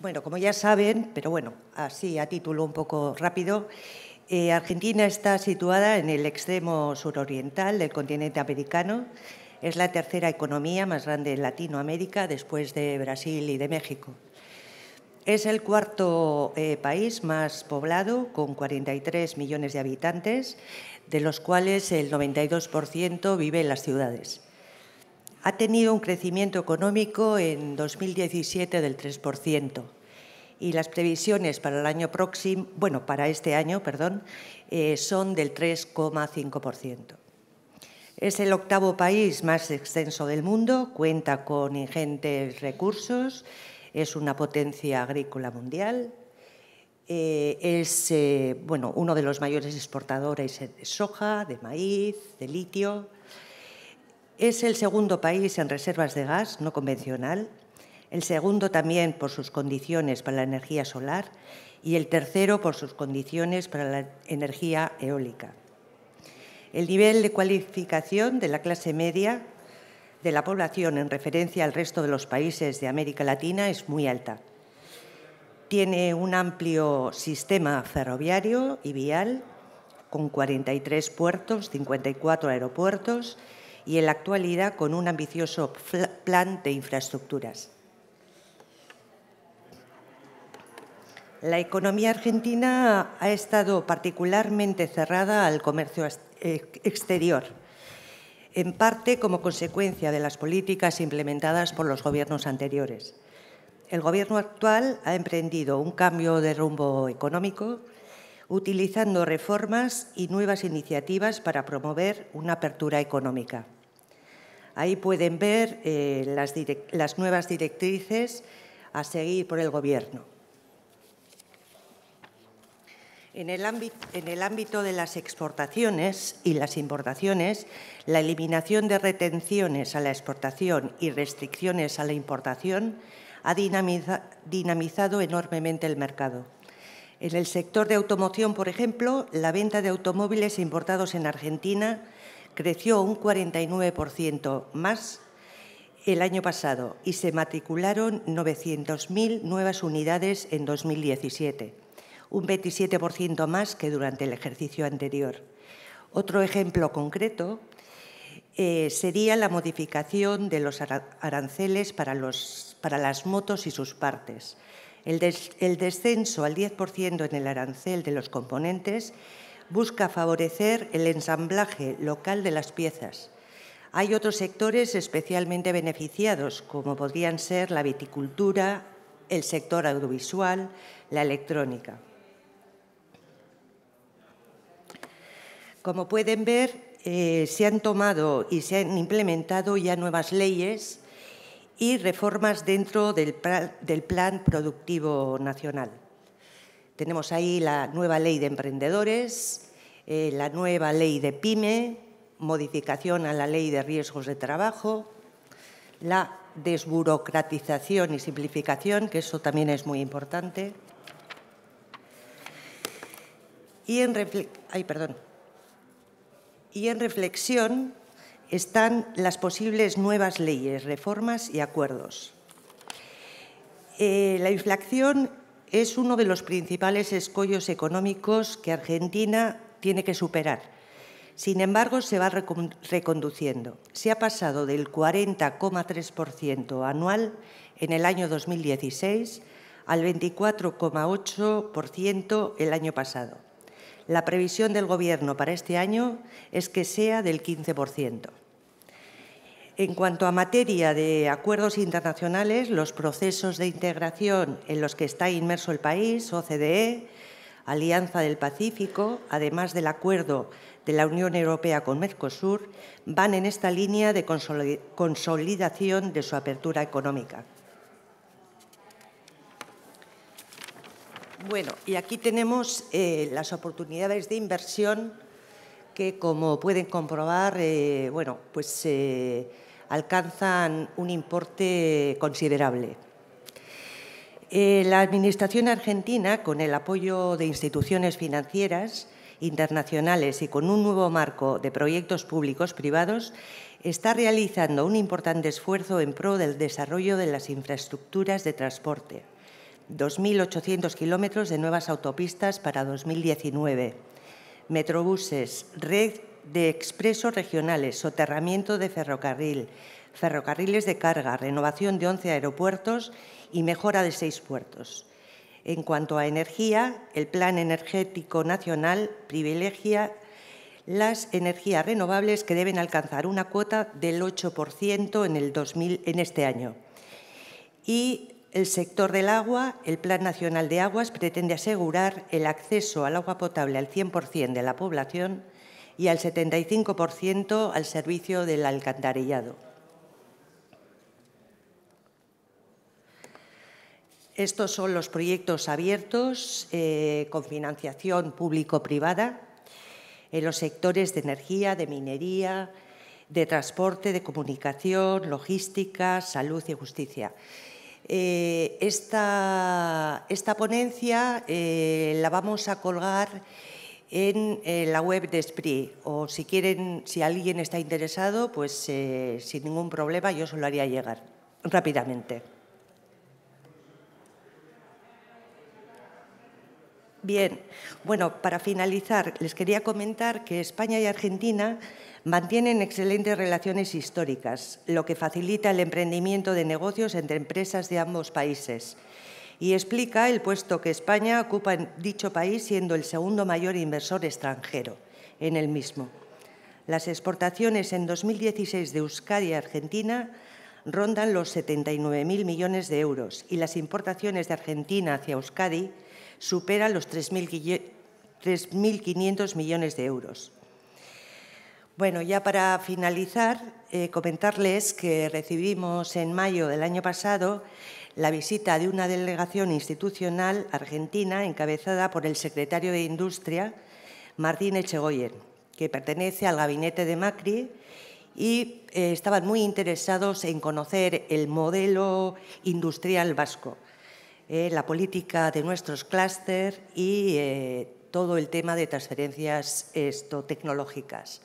Bueno, como ya saben, pero bueno, así a título un poco rápido, eh, Argentina está situada en el extremo suroriental del continente americano. Es la tercera economía más grande en Latinoamérica después de Brasil y de México. Es el cuarto eh, país más poblado, con 43 millones de habitantes, de los cuales el 92% vive en las ciudades ha tenido un crecimiento económico en 2017 del 3% y las previsiones para el año próximo, bueno, para este año, perdón, eh, son del 3,5%. Es el octavo país más extenso del mundo, cuenta con ingentes recursos, es una potencia agrícola mundial, eh, es eh, bueno, uno de los mayores exportadores de soja, de maíz, de litio. Es el segundo país en reservas de gas no convencional, el segundo también por sus condiciones para la energía solar y el tercero por sus condiciones para la energía eólica. El nivel de cualificación de la clase media de la población en referencia al resto de los países de América Latina es muy alta. Tiene un amplio sistema ferroviario y vial con 43 puertos, 54 aeropuertos y en la actualidad con un ambicioso plan de infraestructuras. La economía argentina ha estado particularmente cerrada al comercio exterior, en parte como consecuencia de las políticas implementadas por los gobiernos anteriores. El gobierno actual ha emprendido un cambio de rumbo económico, utilizando reformas y nuevas iniciativas para promover una apertura económica. Ahí pueden ver eh, las, nuevas directrices a seguir por el Gobierno. En el, ámbito, de las exportaciones y las importaciones, la eliminación de retenciones a la exportación y restricciones a la importación ha dinamizado enormemente el mercado. En el sector de automoción, por ejemplo, la venta de automóviles importados en Argentina creció un 49% más el año pasado y se matricularon 900.000 nuevas unidades en 2017, un 27% más que durante el ejercicio anterior. Otro ejemplo concreto eh, sería la modificación de los aranceles para, para las motos y sus partes. El, el descenso al 10% en el arancel de los componentes busca favorecer el ensamblaje local de las piezas. Hay otros sectores especialmente beneficiados, como podrían ser la viticultura, el sector audiovisual, la electrónica. Como pueden ver, eh, se han tomado y se han implementado ya nuevas leyes y reformas dentro del Plan Productivo Nacional. Tenemos ahí la nueva ley de emprendedores, eh, la nueva ley de PYME, modificación a la ley de riesgos de trabajo, la desburocratización y simplificación, que eso también es muy importante. Y en, perdón. Y en reflexión están las posibles nuevas leyes, reformas y acuerdos. Eh, la inflación es uno de los principales escollos económicos que Argentina tiene que superar. Sin embargo, se va reconduciendo. Se ha pasado del 40,3% anual en el año 2016 al 24,8% el año pasado. La previsión del Gobierno para este año es que sea del 15%. En cuanto a materia de acuerdos internacionales, los procesos de integración en los que está inmerso el país, OCDE, Alianza del Pacífico, además del acuerdo de la Unión Europea con Mercosur, van en esta línea de consolidación de su apertura económica. Bueno, y aquí tenemos eh, las oportunidades de inversión que, como pueden comprobar, eh, bueno, pues... se… Eh, alcanzan un importe considerable. Eh, la Administración argentina, con el apoyo de instituciones financieras internacionales y con un nuevo marco de proyectos públicos privados, está realizando un importante esfuerzo en pro del desarrollo de las infraestructuras de transporte. 2.800 kilómetros de nuevas autopistas para 2019, metrobuses, red de expresos regionales, soterramiento de ferrocarril, ferrocarriles de carga, renovación de 11 aeropuertos y mejora de seis puertos. En cuanto a energía, el Plan Energético Nacional privilegia las energías renovables que deben alcanzar una cuota del 8% en, el 2000, en este año. Y el sector del agua, el Plan Nacional de Aguas pretende asegurar el acceso al agua potable al 100% de la población y al 75% al servicio del alcantarillado. Estos son los proyectos abiertos eh, con financiación público-privada en los sectores de energía, de minería, de transporte, de comunicación, logística, salud y justicia. Eh, esta, ponencia eh, la vamos a colgar en eh, la web de SPRI. O si quieren, si alguien está interesado, pues eh, sin ningún problema yo se haría llegar rápidamente. Bien, bueno, para finalizar, les quería comentar que España y Argentina mantienen excelentes relaciones históricas, lo que facilita el emprendimiento de negocios entre empresas de ambos países y explica el puesto que España ocupa en dicho país siendo el segundo mayor inversor extranjero en el mismo. Las exportaciones en 2016 de Euskadi a Argentina rondan los 79.000 millones de euros y las importaciones de Argentina hacia Euskadi superan los 3.500 millones de euros. Bueno, ya para finalizar, eh, comentarles que recibimos en mayo del año pasado la visita de una delegación institucional argentina encabezada por el secretario de Industria, Martín Echegoyen, que pertenece al gabinete de Macri y eh, estaban muy interesados en conocer el modelo industrial vasco, eh, la política de nuestros clústeres y todo el tema de transferencias tecnológicas.